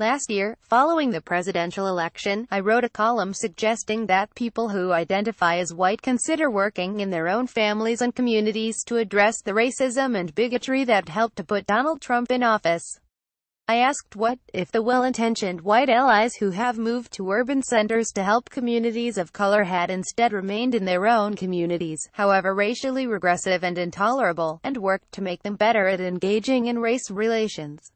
Last year, following the presidential election, I wrote a column suggesting that people who identify as white consider working in their own families and communities to address the racism and bigotry that helped to put Donald Trump in office. I asked what, if the well-intentioned white allies who have moved to urban centers to help communities of color had instead remained in their own communities, however racially regressive and intolerable, and worked to make them better at engaging in race relations.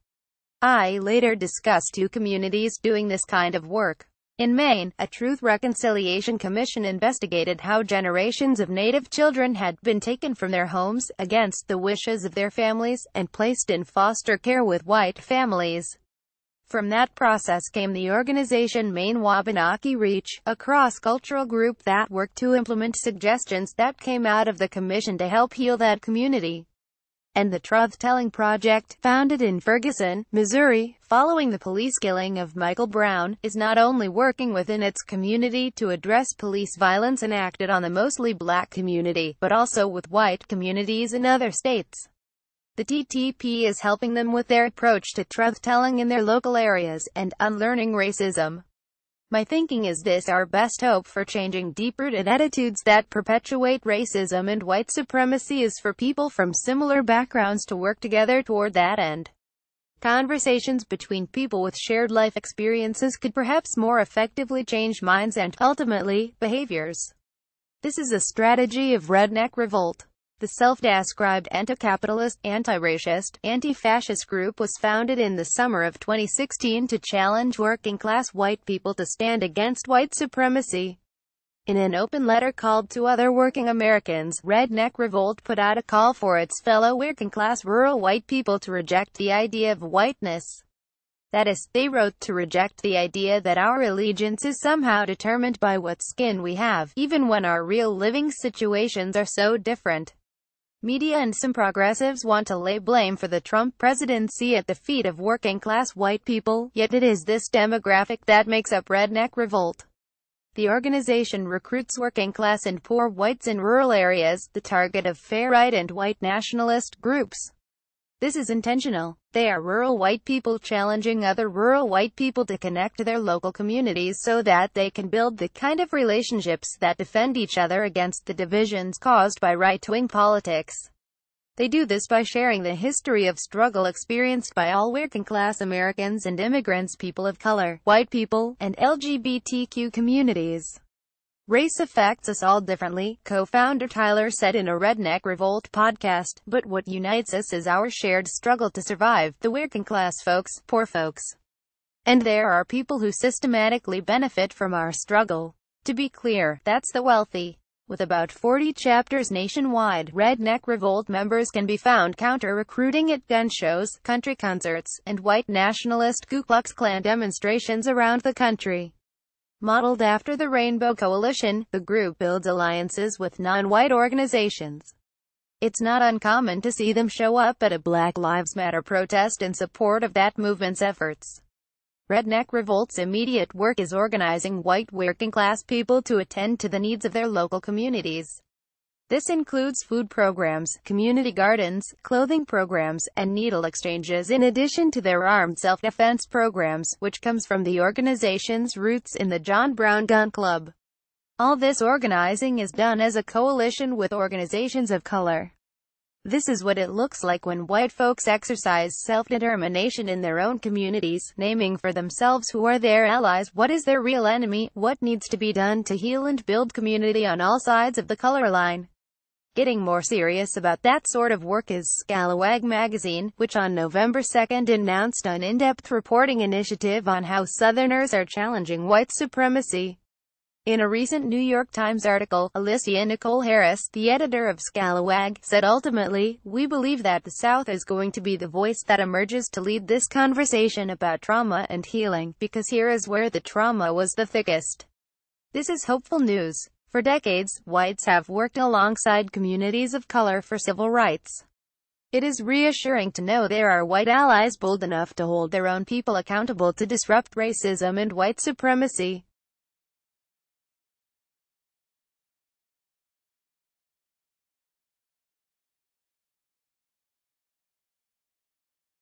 I later discussed two communities doing this kind of work. In Maine, a Truth Reconciliation Commission investigated how generations of Native children had been taken from their homes, against the wishes of their families, and placed in foster care with white families. From that process came the organization Maine Wabanaki Reach, a cross-cultural group that worked to implement suggestions that came out of the commission to help heal that community and the Truth Telling Project, founded in Ferguson, Missouri, following the police killing of Michael Brown, is not only working within its community to address police violence enacted on the mostly black community, but also with white communities in other states. The TTP is helping them with their approach to truth-telling in their local areas, and unlearning racism, my thinking is this our best hope for changing deep-rooted attitudes that perpetuate racism and white supremacy is for people from similar backgrounds to work together toward that end. Conversations between people with shared life experiences could perhaps more effectively change minds and, ultimately, behaviors. This is a strategy of redneck revolt. The self-described anti-capitalist, anti-racist, anti-fascist group was founded in the summer of 2016 to challenge working-class white people to stand against white supremacy. In an open letter called to other working Americans, Redneck Revolt put out a call for its fellow working-class rural white people to reject the idea of whiteness. That is, they wrote to reject the idea that our allegiance is somehow determined by what skin we have, even when our real living situations are so different. Media and some progressives want to lay blame for the Trump presidency at the feet of working-class white people, yet it is this demographic that makes up Redneck Revolt. The organization recruits working-class and poor whites in rural areas, the target of far-right and white nationalist groups. This is intentional. They are rural white people challenging other rural white people to connect to their local communities so that they can build the kind of relationships that defend each other against the divisions caused by right-wing politics. They do this by sharing the history of struggle experienced by all working-class Americans and immigrants people of color, white people, and LGBTQ communities. Race affects us all differently, co-founder Tyler said in a Redneck Revolt podcast, but what unites us is our shared struggle to survive, the working class folks, poor folks. And there are people who systematically benefit from our struggle. To be clear, that's the wealthy. With about 40 chapters nationwide, Redneck Revolt members can be found counter-recruiting at gun shows, country concerts, and white nationalist Ku Klux Klan demonstrations around the country. Modeled after the Rainbow Coalition, the group builds alliances with non-white organizations. It's not uncommon to see them show up at a Black Lives Matter protest in support of that movement's efforts. Redneck Revolt's immediate work is organizing white working-class people to attend to the needs of their local communities. This includes food programs, community gardens, clothing programs, and needle exchanges in addition to their armed self-defense programs, which comes from the organization's roots in the John Brown Gun Club. All this organizing is done as a coalition with organizations of color. This is what it looks like when white folks exercise self-determination in their own communities, naming for themselves who are their allies, what is their real enemy, what needs to be done to heal and build community on all sides of the color line. Getting more serious about that sort of work is Scalawag Magazine, which on November 2 announced an in-depth reporting initiative on how Southerners are challenging white supremacy. In a recent New York Times article, Alicia Nicole Harris, the editor of Scalawag, said ultimately, we believe that the South is going to be the voice that emerges to lead this conversation about trauma and healing, because here is where the trauma was the thickest. This is hopeful news. For decades, whites have worked alongside communities of color for civil rights. It is reassuring to know there are white allies bold enough to hold their own people accountable to disrupt racism and white supremacy.